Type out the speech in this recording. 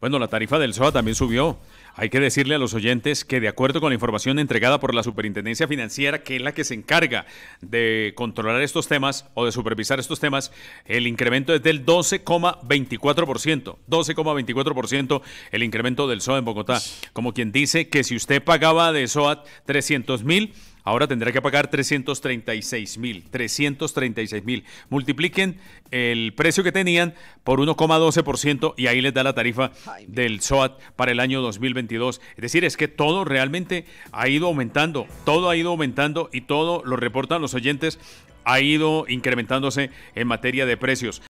Bueno, la tarifa del SOA también subió. Hay que decirle a los oyentes que de acuerdo con la información entregada por la Superintendencia Financiera, que es la que se encarga de controlar estos temas o de supervisar estos temas, el incremento es del 12,24%. 12,24% el incremento del SOA en Bogotá. Como quien dice que si usted pagaba de SOA 300 mil, Ahora tendrá que pagar 336 mil. 336 mil. Multipliquen el precio que tenían por 1,12% y ahí les da la tarifa del SOAT para el año 2022. Es decir, es que todo realmente ha ido aumentando. Todo ha ido aumentando y todo, lo reportan los oyentes, ha ido incrementándose en materia de precios.